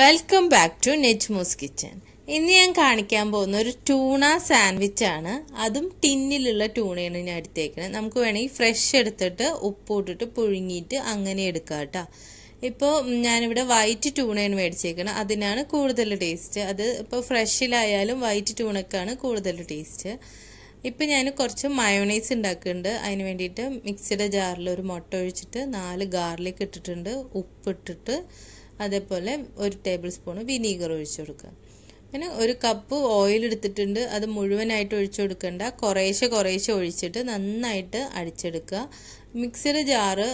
welcome back to Nejmu's kitchen ഇന്ന് ഞാൻ കാണിക്കാൻ പോകുന്ന ഒരു ടൂണ സാൻഡ്വിച്ച് ആണ് അതും ടിന്നിലുള്ള ടൂണയാണ് ഞാൻ എടുത്തേക്കുന്നത് നമുക്ക് വേണമെങ്കിൽ ഫ്രഷ് എടുത്തിട്ട് ഉപ്പ് ഇട്ടിട്ട് പുഴുങ്ങിയിട്ട് അങ്ങനെ എടുക്കാം കേട്ടോ ഇപ്പോൾ ഞാനിവിടെ വൈറ്റ് ടൂണയാണ് മേടിച്ചേക്കുന്നത് അതിനാണ് കൂടുതൽ ടേസ്റ്റ് അത് ഇപ്പോൾ ഫ്രഷിലായാലും വൈറ്റ് ടൂണക്കാണ് കൂടുതൽ ടേസ്റ്റ് ഇപ്പം ഞാൻ കുറച്ച് മയോണൈസ് ഉണ്ടാക്കുന്നുണ്ട് അതിന് വേണ്ടിയിട്ട് മിക്സിയുടെ ജാറിൽ ഒരു മുട്ട ഒഴിച്ചിട്ട് നാല് ഗാർലിക് ഇട്ടിട്ടുണ്ട് ഉപ്പിട്ടിട്ട് അതേപോലെ ഒരു ടേബിൾ സ്പൂൺ വിനീഗർ ഒഴിച്ചു കൊടുക്കുക പിന്നെ ഒരു കപ്പ് ഓയിൽ എടുത്തിട്ടുണ്ട് അത് മുഴുവനായിട്ട് ഒഴിച്ചു കൊടുക്കേണ്ട കുറേശ്ശെ കുറേശ്ശെ ഒഴിച്ചിട്ട് നന്നായിട്ട് അടിച്ചെടുക്കുക മിക്സിയുടെ ജാറ്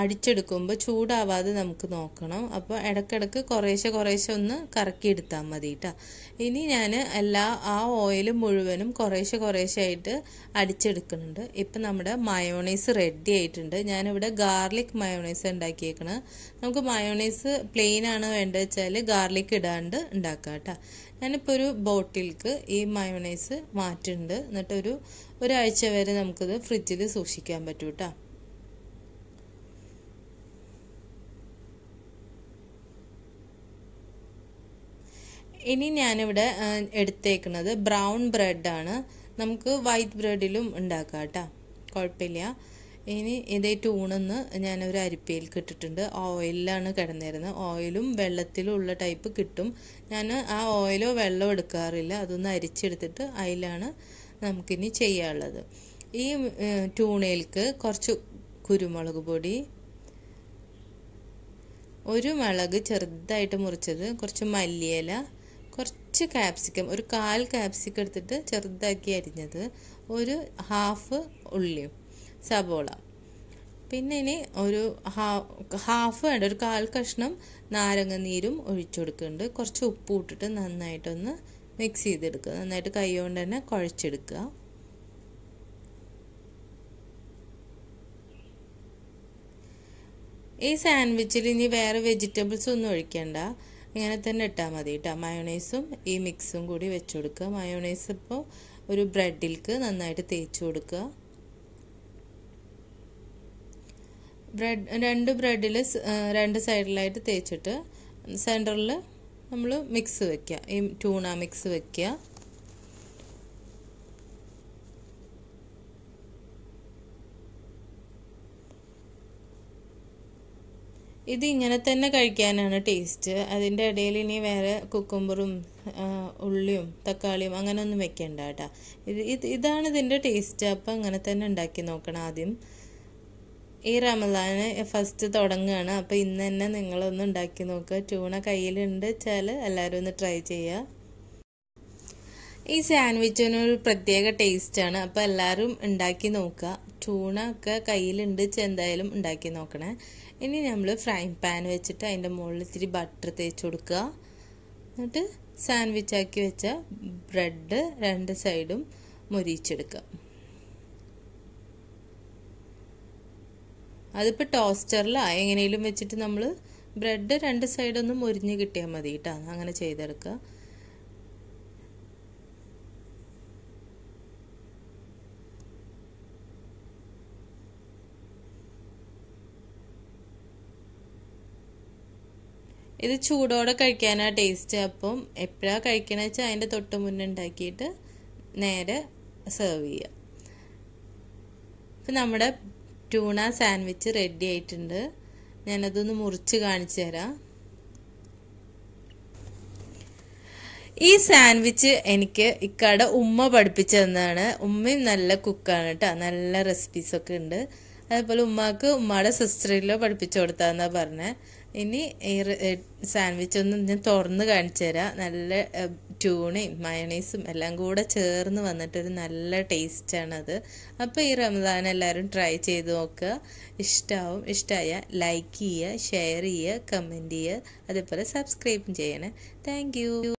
അടിച്ചെടുക്കുമ്പോൾ ചൂടാവാതെ നമുക്ക് നോക്കണം അപ്പോൾ ഇടയ്ക്കിടയ്ക്ക് കുറേശ്ശെ കുറേശ്ശെ ഒന്ന് കറക്കിയെടുത്താൽ മതി കേട്ടോ ഇനി ഞാൻ എല്ലാ ആ ഓയിൽ മുഴുവനും കുറേശ്ശെ കുറേശ്ശെ ആയിട്ട് അടിച്ചെടുക്കുന്നുണ്ട് ഇപ്പം നമ്മുടെ മയോണൈസ് റെഡി ആയിട്ടുണ്ട് ഞാനിവിടെ ഗാർലിക് മയോണൈസ് ഉണ്ടാക്കിയേക്കണത് നമുക്ക് മയോണൈസ് പ്ലെയിൻ ആണ് വേണ്ടത് വെച്ചാൽ ഗാർലിക് ഇടാണ്ട് ഉണ്ടാക്കാം കേട്ടോ ഞാനിപ്പോൾ ഒരു ബോട്ടിൽക്ക് ഈ മയോണൈസ് മാറ്റുന്നുണ്ട് എന്നിട്ടൊരു ഒരാഴ്ച വരെ നമുക്കിത് ഫ്രിഡ്ജിൽ സൂക്ഷിക്കാൻ പറ്റൂട്ടോ ഇനി ഞാനിവിടെ എടുത്തേക്കുന്നത് ബ്രൗൺ ബ്രെഡാണ് നമുക്ക് വൈറ്റ് ബ്രെഡിലും ഉണ്ടാക്കാം കേട്ടോ കുഴപ്പമില്ല ഇനി ഇതേ ടൂണെന്ന് ഞാനൊരു അരിപ്പയിലേക്ക് കിട്ടിട്ടുണ്ട് ഓയിലിലാണ് കിടന്നിരുന്നത് ഓയിലും വെള്ളത്തിലും ഉള്ള ടൈപ്പ് കിട്ടും ഞാൻ ആ ഓയിലോ വെള്ളമോ എടുക്കാറില്ല അതൊന്ന് അരിച്ചെടുത്തിട്ട് അതിലാണ് നമുക്കിനി ചെയ്യാനുള്ളത് ഈ ടൂണയിലേക്ക് കുറച്ച് കുരുമുളക് പൊടി ഒരു മുളക് ചെറുതായിട്ട് മുറിച്ചത് കുറച്ച് മല്ലിയില കുറച്ച് കാപ്സിക്കം ഒരു കാൽ കാപ്സിക്കം എടുത്തിട്ട് ചെറുതാക്കി അരിഞ്ഞത് ഒരു ഹാഫ് ഉള്ളിയും സബോള പിന്നെ ഇനി ഒരു ഹാഫ് വേണ്ട ഒരു കാൽ കഷ്ണം നാരങ്ങ നീരും ഒഴിച്ചുകൊടുക്കുന്നുണ്ട് കുറച്ച് ഉപ്പ് ഇട്ടിട്ട് നന്നായിട്ടൊന്ന് മിക്സ് ചെയ്തെടുക്കുക നന്നായിട്ട് കൈ കൊണ്ട് തന്നെ കുഴച്ചെടുക്കുക ഈ സാൻഡ്വിച്ചിൽ ഇനി വേറെ വെജിറ്റബിൾസ് ഒന്നും ഒഴിക്കണ്ട ഇങ്ങനെ തന്നെ ഇട്ടാൽ മതി കേട്ടോ മയോണൈസും ഈ മിക്സും കൂടി വെച്ച് കൊടുക്കുക മയോണൈസ് ഇപ്പോൾ ഒരു ബ്രെഡിൽക്ക് നന്നായിട്ട് തേച്ച് കൊടുക്കുക ബ്രെഡ് രണ്ട് ബ്രെഡിൽ രണ്ട് സൈഡിലായിട്ട് തേച്ചിട്ട് സെൻറ്ററിൽ നമ്മൾ മിക്സ് വെക്കുക ഈ ട്യൂണ മിക്സ് വെക്കുക ഇത് ഇങ്ങനെ തന്നെ കഴിക്കാനാണ് ടേസ്റ്റ് അതിൻ്റെ ഇടയിൽ ഇനി വേറെ കുക്കുംബറും ഉള്ളിയും തക്കാളിയും അങ്ങനെ ഒന്നും വെക്കണ്ട കേട്ടോ ഇത് ഇത് ഇതാണ് ഇതിൻ്റെ ടേസ്റ്റ് അപ്പം അങ്ങനെ തന്നെ ഉണ്ടാക്കി നോക്കണം ആദ്യം ഈ റമദാന് ഫസ്റ്റ് തുടങ്ങുകയാണ് അപ്പോൾ ഇന്ന് തന്നെ നിങ്ങളൊന്ന് ഉണ്ടാക്കി നോക്കുക ട്യൂണ കയ്യിലുണ്ട് വെച്ചാൽ എല്ലാവരും ഒന്ന് ട്രൈ ചെയ്യുക ഈ ഒരു പ്രത്യേക ടേസ്റ്റാണ് അപ്പോൾ എല്ലാവരും ഉണ്ടാക്കി നോക്കുക ചൂണ ഒക്കെ കയ്യിലുണ്ട് എന്തായാലും ഉണ്ടാക്കി നോക്കണേ ഇനി നമ്മൾ ഫ്രൈ പാൻ വെച്ചിട്ട് അതിൻ്റെ മുകളിൽ ഇത്തിരി ബട്ടർ തേച്ച് കൊടുക്കുക എന്നിട്ട് സാൻഡ്വിച്ച് ആക്കി വെച്ച ബ്രെഡ് രണ്ട് സൈഡും മുരിച്ചെടുക്കുക അതിപ്പോൾ ടോസ്റ്ററിലോ എങ്ങനെയും വെച്ചിട്ട് നമ്മൾ ബ്രെഡ് രണ്ട് സൈഡൊന്നും മുരിഞ്ഞ് കിട്ടിയാൽ മതി കേട്ടോ അങ്ങനെ ചെയ്തെടുക്കുക ഇത് ചൂടോടെ കഴിക്കാനാണ് ടേസ്റ്റ് അപ്പം എപ്പോഴാണ് കഴിക്കണ വെച്ചാൽ അതിൻ്റെ തൊട്ട് മുന്നേ ഉണ്ടാക്കിയിട്ട് നേരെ സെർവ് ചെയ്യുക ഇപ്പം നമ്മുടെ ട്യൂണ സാൻഡ്വിച്ച് റെഡി ആയിട്ടുണ്ട് ഞാനതൊന്ന് മുറിച്ച് കാണിച്ചു തരാം ഈ സാൻഡ്വിച്ച് എനിക്ക് ഇക്കാടെ ഉമ്മ പഠിപ്പിച്ചതെന്നാണ് ഉമ്മയും നല്ല കുക്കാണ് കേട്ടോ നല്ല റെസിപ്പീസൊക്കെ ഉണ്ട് അതേപോലെ ഉമ്മാക്ക് ഉമ്മയുടെ സിസ്റ്ററിലോ പഠിപ്പിച്ചു കൊടുത്താന്നാണ് പറഞ്ഞത് ഇനി ഈ സാൻഡ്വിച്ച് ഒന്ന് ഞാൻ തുറന്ന് കാണിച്ചു തരാം നല്ല ട്യൂണയും മയണൈസും എല്ലാം കൂടെ ചേർന്ന് വന്നിട്ടൊരു നല്ല ടേസ്റ്റാണത് അപ്പോൾ ഈ റമദാൻ എല്ലാവരും ട്രൈ ചെയ്ത് നോക്കുക ഇഷ്ടമാവും ഇഷ്ടമായ ലൈക്ക് ചെയ്യുക ഷെയർ ചെയ്യുക കമൻറ്റ് ചെയ്യുക അതേപോലെ സബ്സ്ക്രൈബും ചെയ്യണേ താങ്ക്